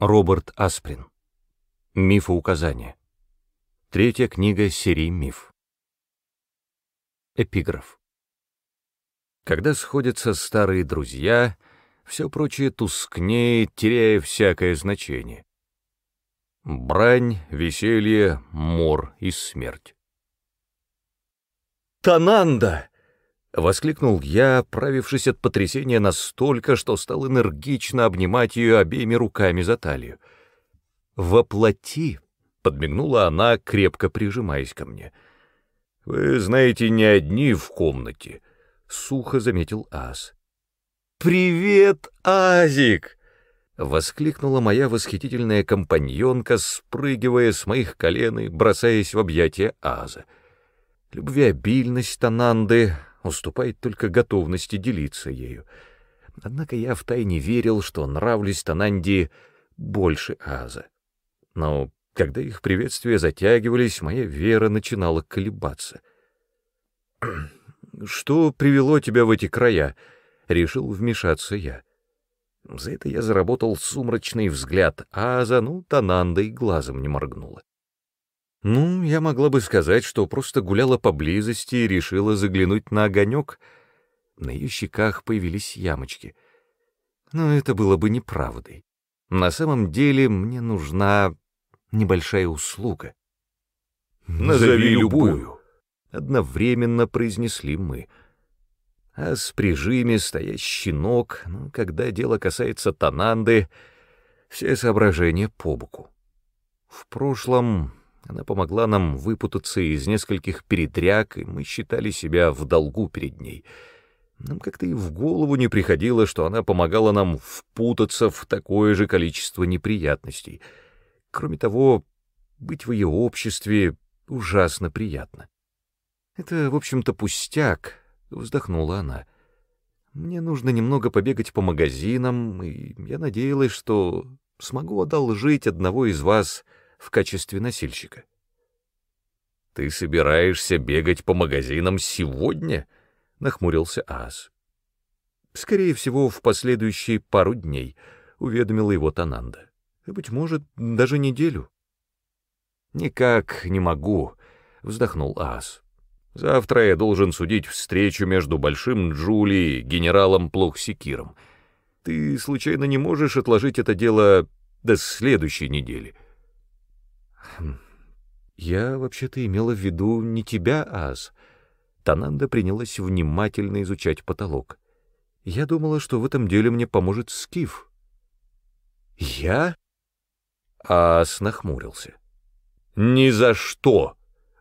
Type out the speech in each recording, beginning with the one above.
Роберт Асприн. Мифоуказание. Третья книга серии «Миф». Эпиграф. Когда сходятся старые друзья, все прочее тускнеет, теряя всякое значение. Брань, веселье, мор и смерть. «Тананда!» — воскликнул я, правившись от потрясения настолько, что стал энергично обнимать ее обеими руками за талию. «Воплоти!» — подмигнула она, крепко прижимаясь ко мне. «Вы знаете, не одни в комнате», — сухо заметил Ас. «Привет, Азик!» — воскликнула моя восхитительная компаньонка, спрыгивая с моих колен и бросаясь в объятия Аза. Любвеобильность Тананды уступает только готовности делиться ею. Однако я втайне верил, что нравлюсь Тананди больше Аза. Но когда их приветствия затягивались, моя вера начинала колебаться. «Что привело тебя в эти края?» — решил вмешаться я. За это я заработал сумрачный взгляд а Аза, ну, Тананда и глазом не моргнула. Ну, я могла бы сказать, что просто гуляла поблизости и решила заглянуть на огонек. На ее щеках появились ямочки. Но это было бы неправдой. На самом деле мне нужна небольшая услуга. «Назови любую», — одновременно произнесли мы. А с прижиме стоя щенок, ну, когда дело касается Тананды, все соображения по боку. В прошлом она помогла нам выпутаться из нескольких передряг, и мы считали себя в долгу перед ней. Нам как-то и в голову не приходило, что она помогала нам впутаться в такое же количество неприятностей. Кроме того, быть в ее обществе ужасно приятно. «Это, в общем-то, пустяк», — вздохнула она. «Мне нужно немного побегать по магазинам, и я надеялась, что смогу одолжить одного из вас...» в качестве носильщика. «Ты собираешься бегать по магазинам сегодня?» — нахмурился Аас. «Скорее всего, в последующие пару дней», — уведомила его Тананда. «И, быть может, даже неделю». «Никак не могу», — вздохнул Аас. «Завтра я должен судить встречу между Большим Джули и генералом Плохсикиром. Ты, случайно, не можешь отложить это дело до следующей недели?» Хм. Я вообще-то имела в виду не тебя, а Аз. Тананда принялась внимательно изучать потолок. Я думала, что в этом деле мне поможет Скиф. Я? Аз нахмурился. Ни за что,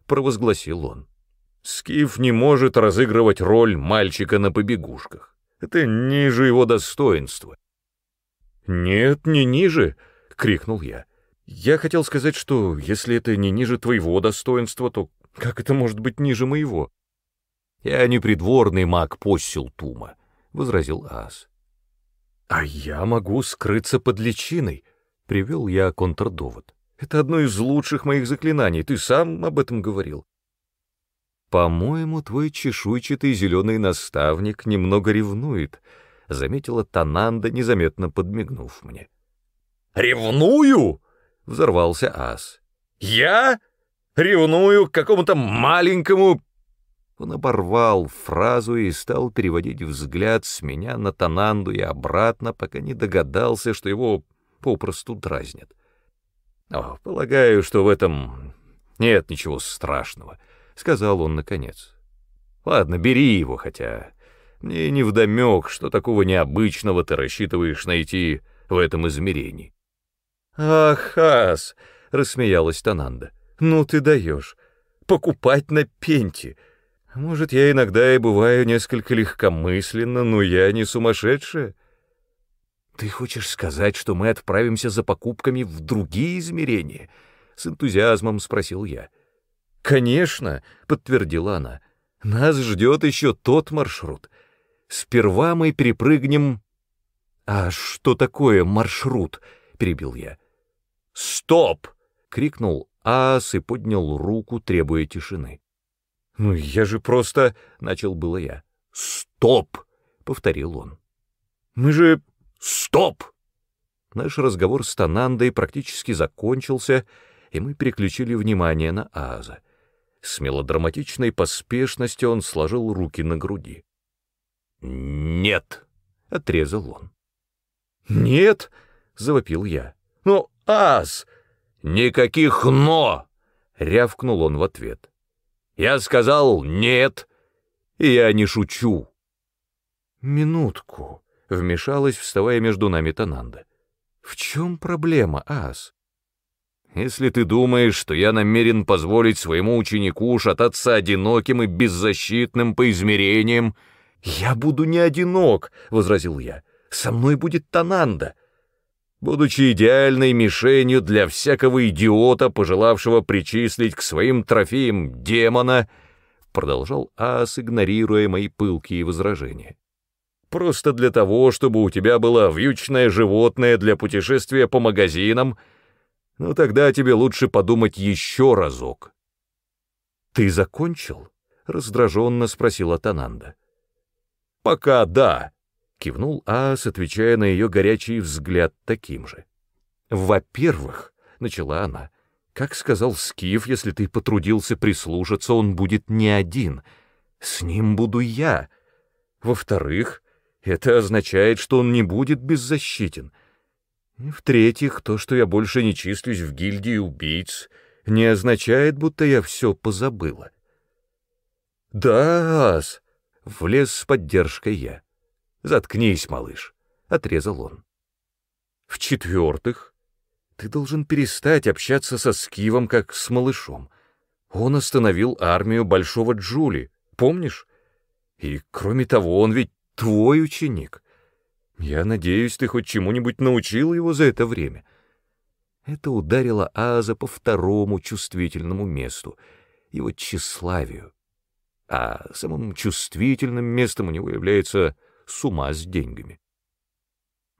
провозгласил он. Скиф не может разыгрывать роль мальчика на побегушках. Это ниже его достоинства. «Нет, не ниже!» — крикнул я. Я хотел сказать, что если это не ниже твоего достоинства, то как это может быть ниже моего? Я не придворный маг тума, возразил Ас. А я могу скрыться под личиной, привел я контрдовод. Это одно из лучших моих заклинаний, ты сам об этом говорил. По-моему, твой чешуйчатый зеленый наставник немного ревнует, заметила Тананда, незаметно подмигнув мне. Ревную? Взорвался ас. «Я? Ревную к какому-то маленькому...» Он оборвал фразу и стал переводить взгляд с меня на Тананду и обратно, пока не догадался, что его попросту дразнят. «О, полагаю, что в этом нет ничего страшного», — сказал он наконец. «Ладно, бери его, хотя мне невдомек, что такого необычного ты рассчитываешь найти в этом измерении». «Ах, рассмеялась Тананда. «Ну ты даешь! Покупать на пенте! Может, я иногда и бываю несколько легкомысленно, но я не сумасшедшая». «Ты хочешь сказать, что мы отправимся за покупками в другие измерения?» — с энтузиазмом спросил я. «Конечно», — подтвердила она, — «нас ждет еще тот маршрут. Сперва мы перепрыгнем...» «А что такое маршрут?» — перебил я. «Стоп!» — крикнул Аас и поднял руку, требуя тишины. «Ну, я же просто...» — начал было я. «Стоп!» — повторил он. «Мы же... Стоп!» Наш разговор с Танандой практически закончился, и мы переключили внимание на Ааза. С мелодраматичной поспешностью он сложил руки на груди. «Нет!» — отрезал он. «Нет!» — завопил я. «Но ас!» «Никаких «но!»» — рявкнул он в ответ. «Я сказал «нет», и я не шучу». «Минутку», — вмешалась, вставая между нами Тананда. «В чем проблема, ас?» Если ты думаешь, что я намерен позволить своему ученику шататься одиноким и беззащитным по измерениям...» «Я буду не одинок», — возразил я. «Со мной будет Тананда будучи идеальной мишенью для всякого идиота, пожелавшего причислить к своим трофеям демона, продолжал Ас, игнорируя мои пылкие возражения. Просто для того, чтобы у тебя было вьючное животное для путешествия по магазинам, ну тогда тебе лучше подумать еще разок. «Ты закончил?» — раздраженно спросила Тананда. «Пока да», Кивнул Аас, отвечая на ее горячий взгляд таким же. «Во-первых», — начала она, — «как сказал Скиф, если ты потрудился прислушаться, он будет не один. С ним буду я. Во-вторых, это означает, что он не будет беззащитен. В-третьих, то, что я больше не числюсь в гильдии убийц, не означает, будто я все позабыла». «Да, Аас», — влез с поддержкой я. «Заткнись, малыш», — отрезал он. В-четвертых, ты должен перестать общаться со Скивом, как с малышом. Он остановил армию Большого Джули, помнишь? И, кроме того, он ведь твой ученик. Я надеюсь, ты хоть чему-нибудь научил его за это время. Это ударило Аза по второму чувствительному месту, его тщеславию. А самым чувствительным местом у него является с ума с деньгами.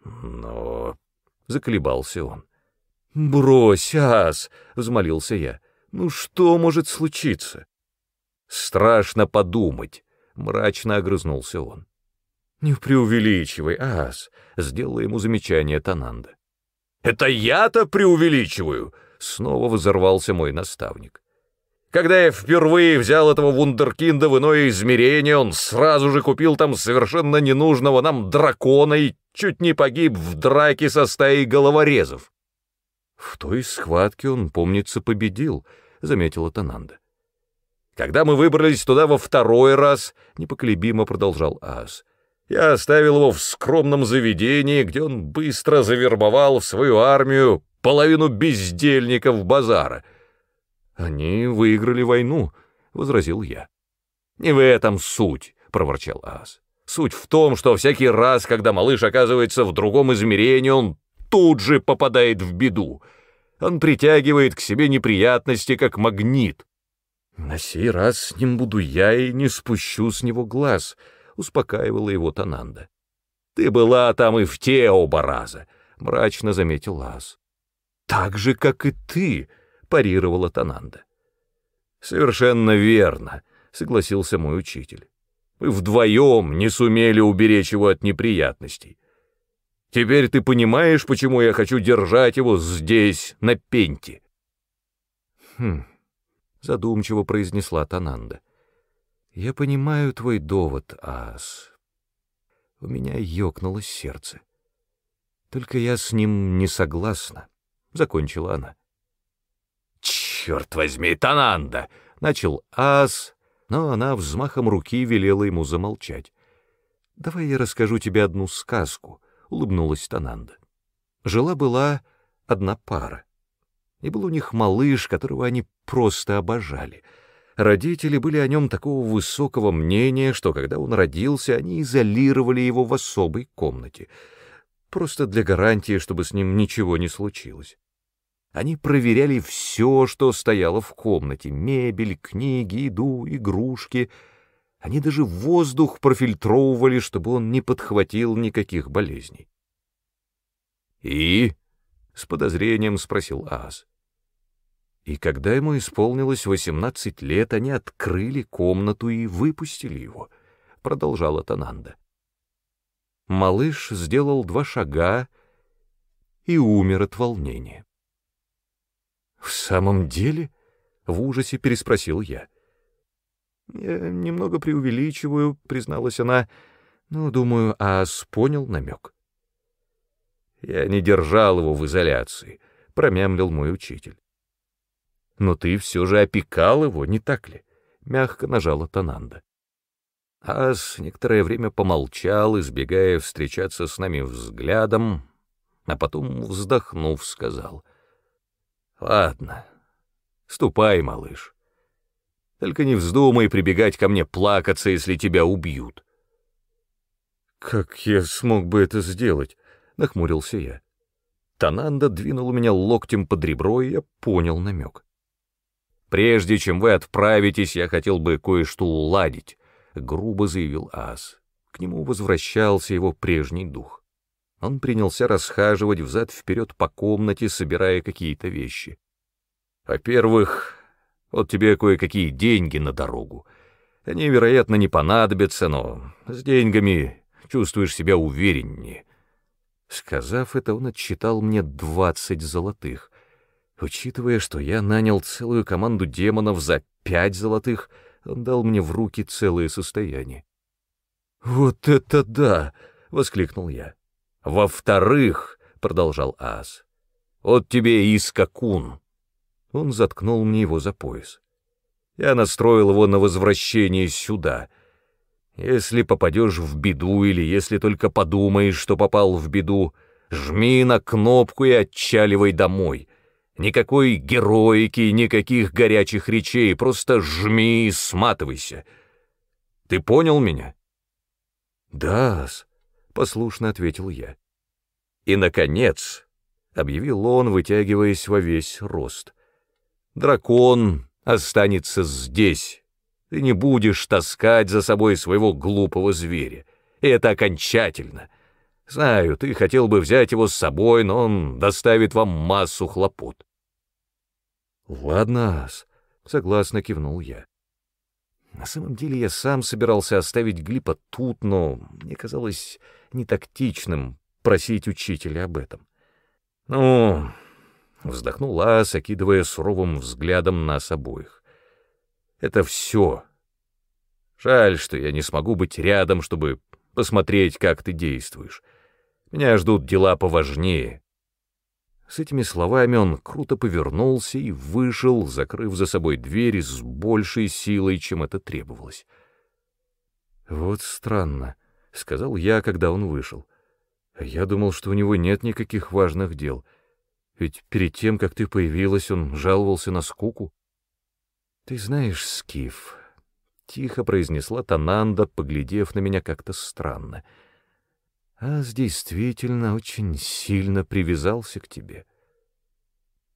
Но... — заколебался он. — Брось, ас! — взмолился я. — Ну что может случиться? — Страшно подумать, — мрачно огрызнулся он. — Не преувеличивай, ас! — сделала ему замечание Тананда. — Это я-то преувеличиваю! — снова взорвался мой наставник. Когда я впервые взял этого вундеркинда в иное измерение, он сразу же купил там совершенно ненужного нам дракона и чуть не погиб в драке со стаей головорезов. В той схватке он, помнится, победил, — заметила Тананда. Когда мы выбрались туда во второй раз, — непоколебимо продолжал Ас, — я оставил его в скромном заведении, где он быстро завербовал в свою армию половину бездельников базара — они выиграли войну, возразил я. Не в этом суть, проворчал Ас. Суть в том, что всякий раз, когда малыш оказывается в другом измерении, он тут же попадает в беду. Он притягивает к себе неприятности, как магнит. На сей раз с ним буду я и не спущу с него глаз, успокаивала его Тананда. Ты была там и в те оба раза, мрачно заметил Ас. Так же, как и ты, парировала Тананда. «Совершенно верно», — согласился мой учитель. «Мы вдвоем не сумели уберечь его от неприятностей. Теперь ты понимаешь, почему я хочу держать его здесь, на пенте?» «Хм», — задумчиво произнесла Тананда. «Я понимаю твой довод, Аас. У меня ёкнуло сердце. Только я с ним не согласна», — закончила она. «Черт возьми, Тананда!» — начал Ас, но она взмахом руки велела ему замолчать. «Давай я расскажу тебе одну сказку», — улыбнулась Тананда. Жила-была одна пара. И был у них малыш, которого они просто обожали. Родители были о нем такого высокого мнения, что когда он родился, они изолировали его в особой комнате, просто для гарантии, чтобы с ним ничего не случилось. Они проверяли все, что стояло в комнате — мебель, книги, еду, игрушки. Они даже воздух профильтровывали, чтобы он не подхватил никаких болезней. «И?» — с подозрением спросил Аз. И когда ему исполнилось восемнадцать лет, они открыли комнату и выпустили его, — продолжала Тананда. Малыш сделал два шага и умер от волнения. «В самом деле?» — в ужасе переспросил я. «Я немного преувеличиваю», — призналась она, но, ну, думаю, Аас понял намек. «Я не держал его в изоляции», — промямлил мой учитель. «Но ты все же опекал его, не так ли?» — мягко нажала Тананда. Аас некоторое время помолчал, избегая встречаться с нами взглядом, а потом, вздохнув, сказал. Ладно. Ступай, малыш. Только не вздумай прибегать ко мне плакаться, если тебя убьют. Как я смог бы это сделать? Нахмурился я. Тананда двинул меня локтем под ребро, и я понял намек. Прежде чем вы отправитесь, я хотел бы кое-что уладить, грубо заявил Ас. К нему возвращался его прежний дух. Он принялся расхаживать взад-вперед по комнате, собирая какие-то вещи. «Во-первых, вот тебе кое-какие деньги на дорогу. Они, вероятно, не понадобятся, но с деньгами чувствуешь себя увереннее». Сказав это, он отчитал мне двадцать золотых. Учитывая, что я нанял целую команду демонов за пять золотых, он дал мне в руки целое состояние. «Вот это да!» — воскликнул я. «Во-вторых», — продолжал Аз, — «вот тебе и скакун». Он заткнул мне его за пояс. Я настроил его на возвращение сюда. Если попадешь в беду или если только подумаешь, что попал в беду, жми на кнопку и отчаливай домой. Никакой героики, никаких горячих речей, просто жми и сматывайся. Ты понял меня? Да, Ас послушно ответил я. И, наконец, — объявил он, вытягиваясь во весь рост, — дракон останется здесь. Ты не будешь таскать за собой своего глупого зверя. это окончательно. Знаю, ты хотел бы взять его с собой, но он доставит вам массу хлопот. Ладно, согласно кивнул я. На самом деле я сам собирался оставить Глипа тут, но мне казалось нетактичным просить учителя об этом. «Ну...» — вздохнул Ас, окидывая суровым взглядом нас обоих. «Это все. Жаль, что я не смогу быть рядом, чтобы посмотреть, как ты действуешь. Меня ждут дела поважнее». С этими словами он круто повернулся и вышел, закрыв за собой дверь с большей силой, чем это требовалось. «Вот странно», — сказал я, когда он вышел. «Я думал, что у него нет никаких важных дел. Ведь перед тем, как ты появилась, он жаловался на скуку». «Ты знаешь, Скиф», — тихо произнесла Тананда, поглядев на меня как-то странно. «Аз действительно очень сильно привязался к тебе».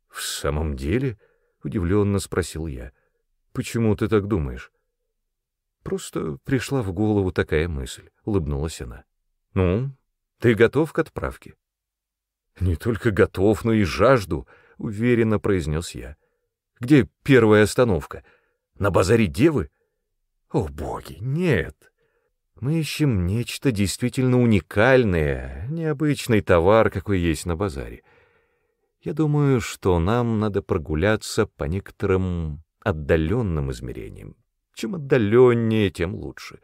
«В самом деле?» — удивленно спросил я. «Почему ты так думаешь?» Просто пришла в голову такая мысль, улыбнулась она. Ну, ты готов к отправке? Не только готов, но и жажду, уверенно произнес я. Где первая остановка? На базаре Девы? О, боги, нет. Мы ищем нечто действительно уникальное, необычный товар, какой есть на базаре. Я думаю, что нам надо прогуляться по некоторым отдаленным измерениям, чем отдаленнее, тем лучше.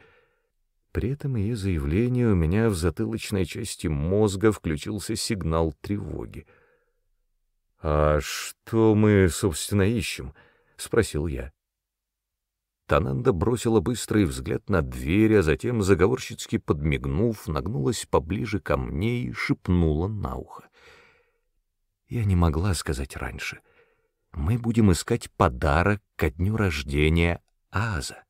При этом ее заявлении у меня в затылочной части мозга включился сигнал тревоги. «А что мы, собственно, ищем?» — спросил я. Тананда бросила быстрый взгляд на дверь, а затем, заговорщицки подмигнув, нагнулась поближе ко мне и шепнула на ухо. Я не могла сказать раньше. Мы будем искать подарок ко дню рождения Aase.